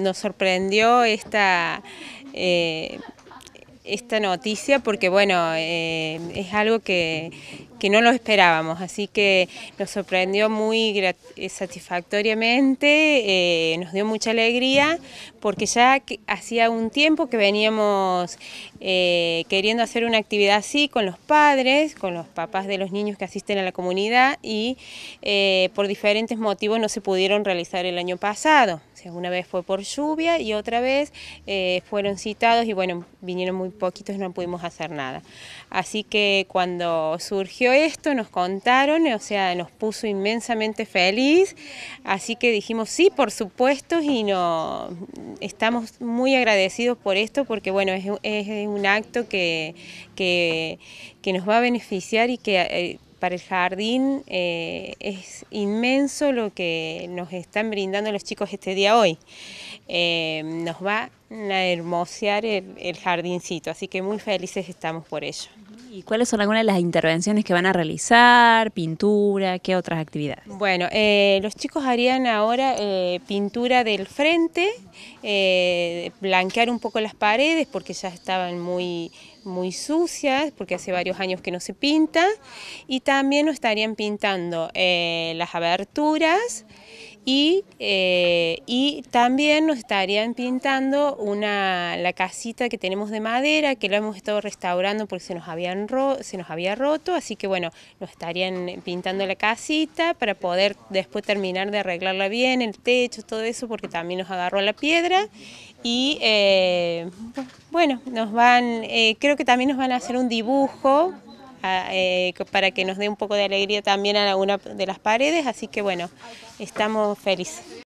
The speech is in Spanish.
nos sorprendió esta, eh, esta noticia porque bueno, eh, es algo que, que no lo esperábamos, así que nos sorprendió muy eh, satisfactoriamente, eh, nos dio mucha alegría, porque ya hacía un tiempo que veníamos eh, queriendo hacer una actividad así con los padres, con los papás de los niños que asisten a la comunidad y por diferentes motivos no se pudieron realizar el año pasado. O sea, una vez fue por lluvia y otra vez fueron citados y bueno, vinieron muy poquitos, y no pudimos hacer nada. Así que cuando surgió esto, nos contaron, o sea, nos puso inmensamente feliz, así que dijimos sí, por supuesto, y no, estamos muy agradecidos por esto, porque bueno, es, un acto que, nos va a beneficiar y que... Eh, para el jardín eh, es inmenso lo que nos están brindando los chicos este día hoy. Eh, nos va la hermosear el, jardincito, así que muy felices estamos por ello. ¿Y cuáles son algunas de las intervenciones que van a realizar? ¿Pintura? ¿Qué otras actividades? Bueno, eh, los chicos harían ahora eh, pintura del frente, eh, blanquear un poco las paredes porque ya estaban muy, muy sucias, porque hace varios años que no se pinta, y también estarían pintando las aberturas, eh, y, también nos estarían pintando la casita que tenemos de madera, que la hemos estado restaurando porque se nos, habían se nos había roto, así que bueno, nos estarían pintando la casita para poder después terminar de arreglarla bien, el techo, todo eso, porque también nos agarró la piedra. Y eh, bueno, nos van, eh, creo que también nos van a hacer un dibujo eh, para que nos dé un poco de alegría también a alguna de las paredes, así que bueno, estamos felices.